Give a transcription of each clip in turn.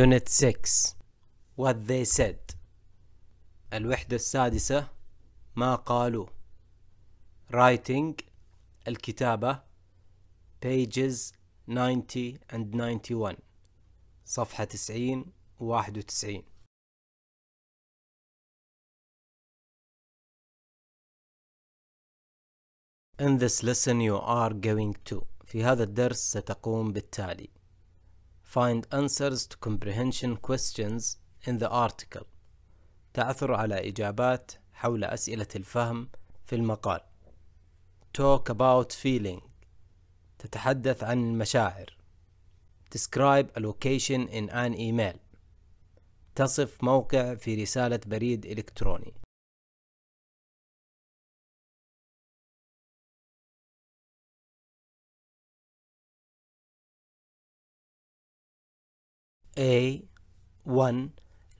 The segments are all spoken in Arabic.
Unit 6 What they said الوحدة السادسة ما قالوا Writing الكتابة Pages 90 and 91 صفحة 90 و 91 In this lesson you are going to في هذا الدرس ستقوم بالتالي Find answers to comprehension questions in the article تعثر على إجابات حول أسئلة الفهم في المقال Talk about feeling تتحدث عن المشاعر Describe a location in an email تصف موقع في رسالة بريد إلكتروني A1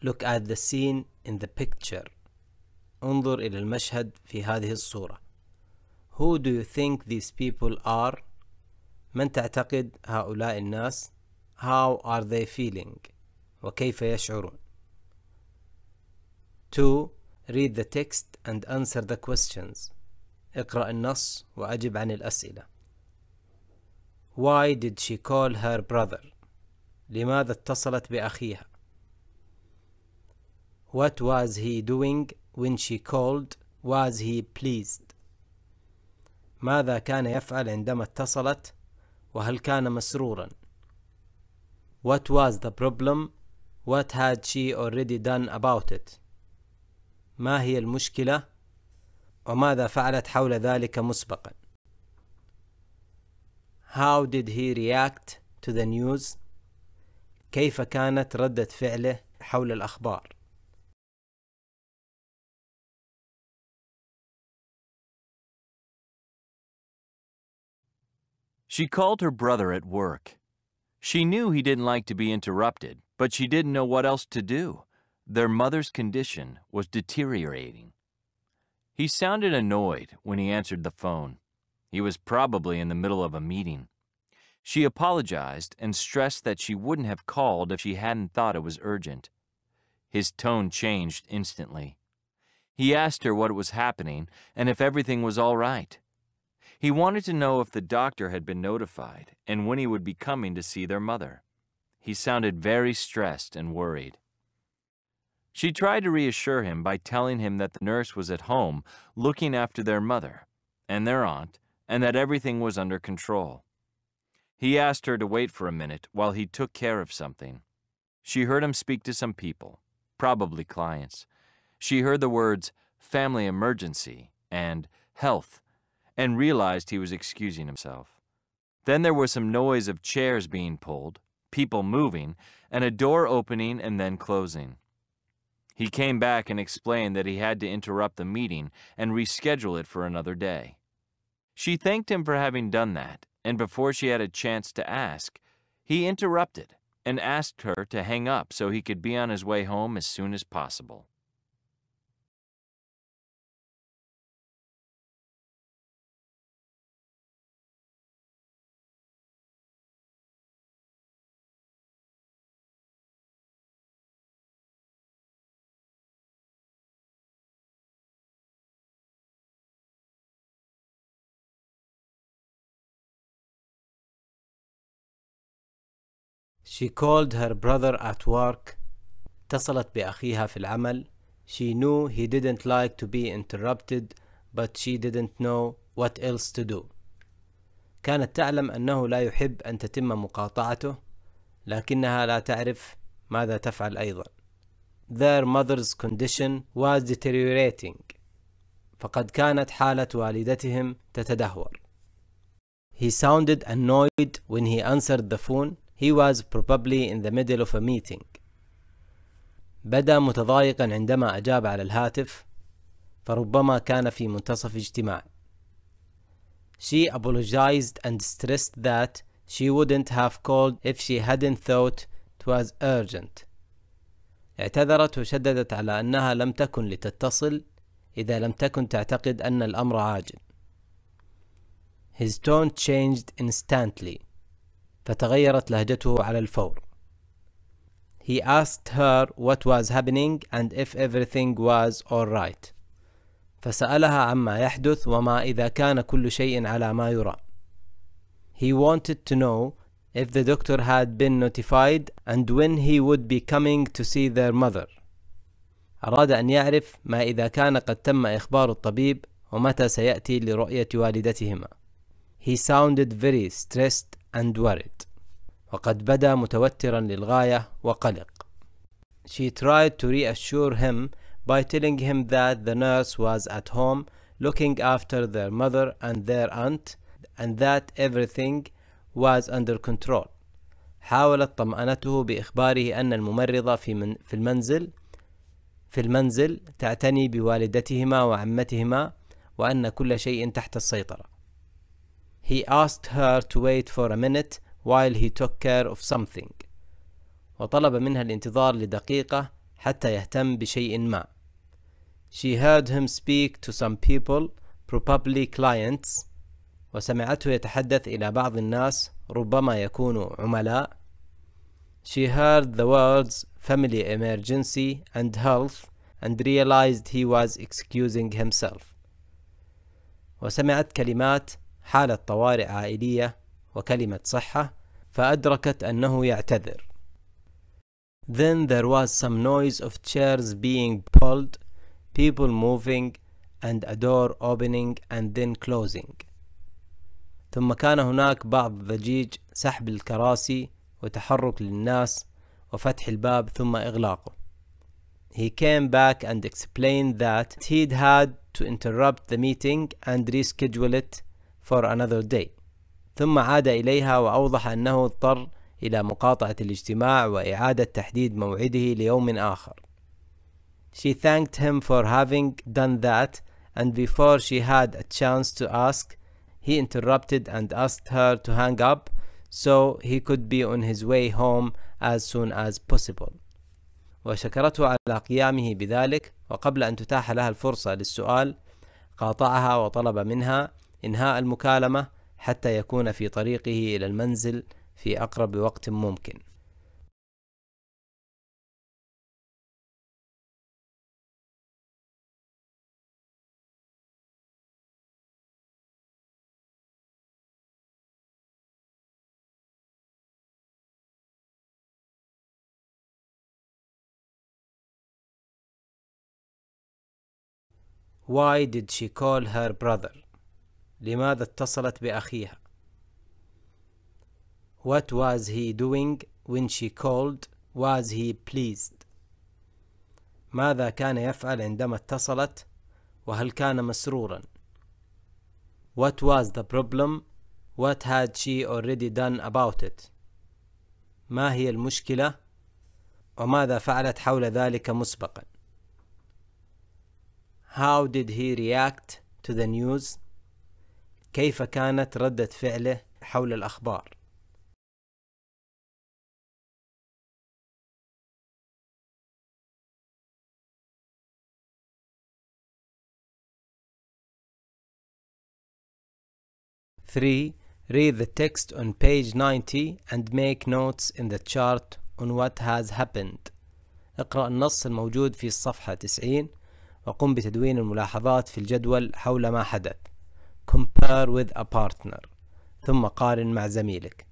Look at the scene in the picture انظر إلى المشهد في هذه الصورة Who do you think these people are? من تعتقد هؤلاء الناس؟ How are they feeling? وكيف يشعرون؟ 2. Read the text and answer the questions. اقرأ النص وأجب عن الأسئلة. Why did she call her brother? لماذا اتصلت بأخيها What was he doing when she called was he pleased ماذا كان يفعل عندما اتصلت وهل كان مسرورا What was the problem What had she already done about it ما هي المشكلة وماذا فعلت حول ذلك مسبقا How did he react to the news كيف كانت ردة فعله حول الأخبار؟ She called her brother at work. She knew he didn't like to be interrupted, but she didn't know what else to do. Their mother's condition was deteriorating. He sounded annoyed when he answered the phone. He was probably in the middle of a meeting. She apologized and stressed that she wouldn't have called if she hadn't thought it was urgent. His tone changed instantly. He asked her what was happening and if everything was all right. He wanted to know if the doctor had been notified and when he would be coming to see their mother. He sounded very stressed and worried. She tried to reassure him by telling him that the nurse was at home looking after their mother and their aunt and that everything was under control. He asked her to wait for a minute while he took care of something. She heard him speak to some people, probably clients. She heard the words family emergency and health and realized he was excusing himself. Then there was some noise of chairs being pulled, people moving, and a door opening and then closing. He came back and explained that he had to interrupt the meeting and reschedule it for another day. She thanked him for having done that and before she had a chance to ask, he interrupted and asked her to hang up so he could be on his way home as soon as possible. She called her brother at work. اتصلت بأخيها في العمل. She knew he didn't like to be interrupted but she didn't know what else to do. كانت تعلم أنه لا يحب أن تتم مقاطعته لكنها لا تعرف ماذا تفعل أيضا. Their mother's condition was deteriorating. فقد كانت حالة والدتهم تتدهور. He sounded annoyed when he answered the phone. He was probably in the middle of a meeting. بدا متضايقا عندما أجاب على الهاتف فربما كان في منتصف اجتماع. She apologized and stressed that she wouldn't have called if she hadn't thought it was urgent. اعتذرت وشددت على أنها لم تكن لتتصل إذا لم تكن تعتقد أن الأمر عاجل. His tone changed instantly. فتغيرت لهجته على الفور. He asked her what was happening and if everything was alright. فسألها عما يحدث وما إذا كان كل شيء على ما يرام. He wanted to know if the doctor had been notified and when he would be coming to see their mother. أراد أن يعرف ما إذا كان قد تم إخبار الطبيب ومتى سيأتي لرؤية والدتهما. He sounded very stressed and worried وقد بدا متوترا للغاية وقلق She tried to reassure him by telling him that the nurse was at home looking after their mother and their aunt and that everything was under control حاولت طمأنته بإخباره أن الممرضة في, من في المنزل في المنزل تعتني بوالدتهما وعمتهما وأن كل شيء تحت السيطرة He asked her to wait for a minute while he took care of something. وطلب منها الانتظار لدقيقة حتى يهتم بشيء ما. She heard him speak to some people, probably clients, وسمعته يتحدث إلى بعض الناس ربما يكونوا عملاء. She heard the words family emergency and health and realized he was excusing himself. وسمعت كلمات حالة طوارئ عائلية وكلمة صحة فأدركت أنه يعتذر. Then there was some noise of chairs being pulled, people moving, and a door opening and then closing. ثم كان هناك بعض الضجيج سحب الكراسي وتحرك للناس وفتح الباب ثم إغلاقه. He came back and explained that he'd had to interrupt the meeting and reschedule it for another day ثم عاد إليها وأوضح أنه اضطر إلى مقاطعة الاجتماع وإعادة تحديد موعده ليوم آخر. She thanked him for having done that and before she had a chance to ask, he interrupted and asked her to hang up so he could be on his way home as soon as possible. وشكرته على قيامه بذلك وقبل أن تتاح لها الفرصة للسؤال قاطعها وطلب منها إنهاء المكالمة حتى يكون في طريقه إلى المنزل في أقرب وقت ممكن Why did she call her brother? لماذا اتصلت بأخيها What was he doing when she called was he pleased ماذا كان يفعل عندما اتصلت وهل كان مسرورا What was the problem What had she already done about it ما هي المشكلة وماذا فعلت حول ذلك مسبقا How did he react to the news كيف كانت ردة فعله حول الأخبار Three, read the text on page 90 and make notes in the chart on what has happened. اقرأ النص الموجود في الصفحة 90 وقم بتدوين الملاحظات في الجدول حول ما حدث. compare with a partner ثم قارن مع زميلك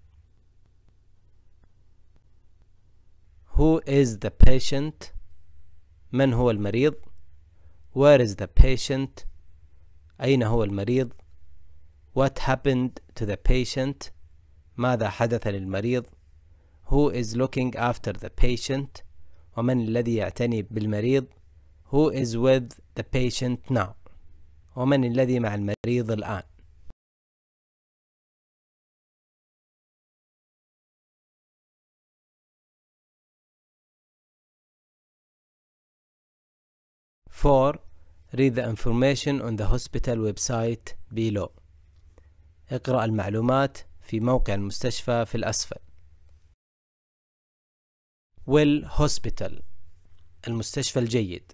who is the patient من هو المريض where is the patient أين هو المريض what happened to the patient ماذا حدث للمريض who is looking after the patient ومن الذي يعتني بالمريض who is with the patient now ومن الذي مع المريض الآن Four, read the information on the hospital website below. اقرأ المعلومات في موقع المستشفى في الأسفل. Well Hospital المستشفى الجيد.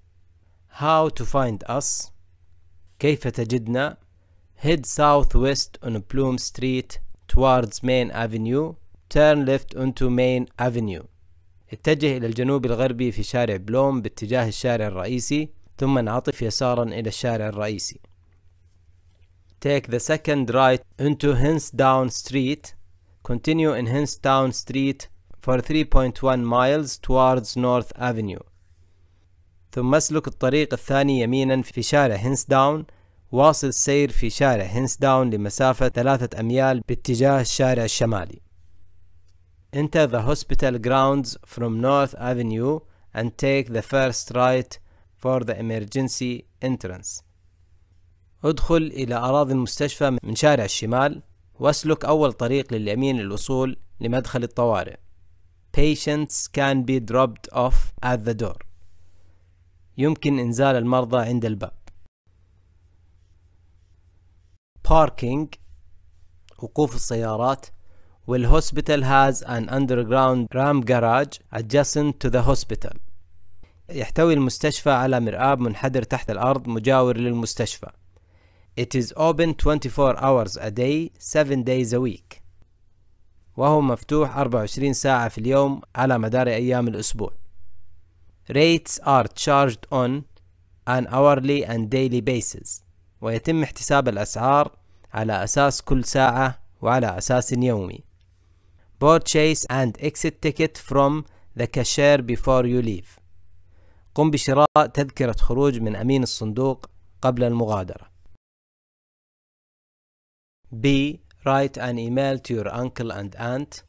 How to find us كيف تجدنا head southwest on Bloom Street towards Main Avenue turn left onto Main Avenue اتجه إلى الجنوب الغربي في شارع بلوم باتجاه الشارع الرئيسي ثم انعطف يسارا إلى الشارع الرئيسي Take the second right into Hincedown Street Continue in Hincedown Street for 3.1 miles towards North Avenue ثم اسلك الطريق الثاني يمينا في شارع هنس داون واصل السير في شارع هنس داون لمسافة ثلاثة أميال باتجاه الشارع الشمالي Enter the hospital grounds from North Avenue and take the first right for the emergency entrance ادخل إلى أراضي المستشفى من شارع الشمال واسلك أول طريق لليمين للوصول لمدخل الطوارئ Patients can be dropped off at the door يمكن إنزال المرضى عند الباب parking وقوف السيارات والهوسبيتال هاز أن underground رام جراج adjacent to the hospital يحتوي المستشفى على مرآب منحدر تحت الأرض مجاور للمستشفى It is open 24 hours a day 7 days a week وهو مفتوح 24 ساعة في اليوم على مدار أيام الأسبوع rates are charged on an hourly and daily basis ويتم احتساب الأسعار على أساس كل ساعة وعلى أساس يومي purchase and exit ticket from the cashier before you leave قم بشراء تذكرة خروج من أمين الصندوق قبل المغادرة B. Write an email to your uncle and aunt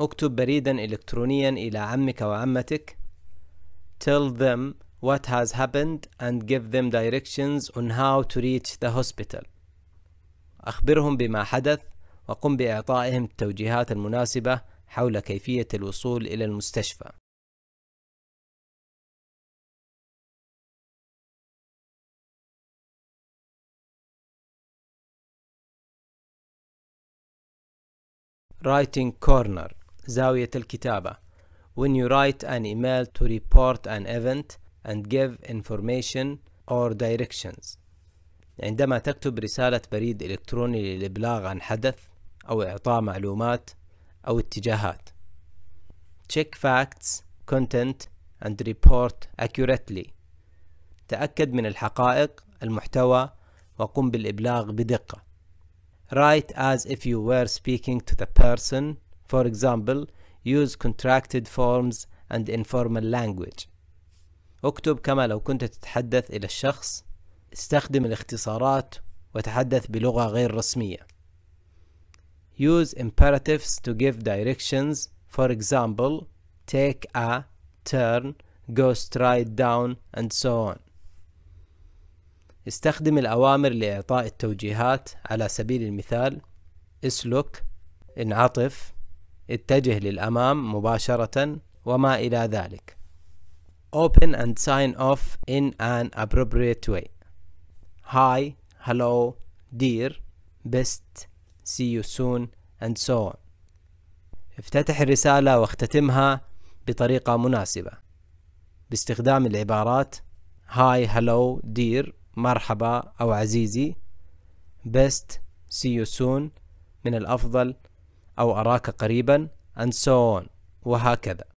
اكتب بريدا إلكترونيا إلى عمك وعمتك tell them what has happened and give them directions on how to reach the hospital أخبرهم بما حدث وقم بإعطائهم التوجيهات المناسبة حول كيفية الوصول إلى المستشفى Writing Corner زاوية الكتابة when you write an email to report an event and give information or directions عندما تكتب رسالة بريد إلكتروني للإبلاغ عن حدث أو إعطاء معلومات أو اتجاهات check facts, content and report accurately تأكد من الحقائق المحتوى وقم بالإبلاغ بدقة write as if you were speaking to the person for example use contracted forms and informal language اكتب كما لو كنت تتحدث إلى الشخص استخدم الاختصارات وتحدث بلغة غير رسمية use imperatives to give directions for example take a turn go straight down and so on استخدم الأوامر لإعطاء التوجيهات على سبيل المثال اسلك انعطف اتجه للأمام مباشرة وما إلى ذلك open and sign off in an appropriate way hi hello dear best see you soon and so on افتتح الرسالة واختتمها بطريقة مناسبة باستخدام العبارات hi hello dear مرحبا أو عزيزي best see you soon من الأفضل أو أراك قريبا and so on وهكذا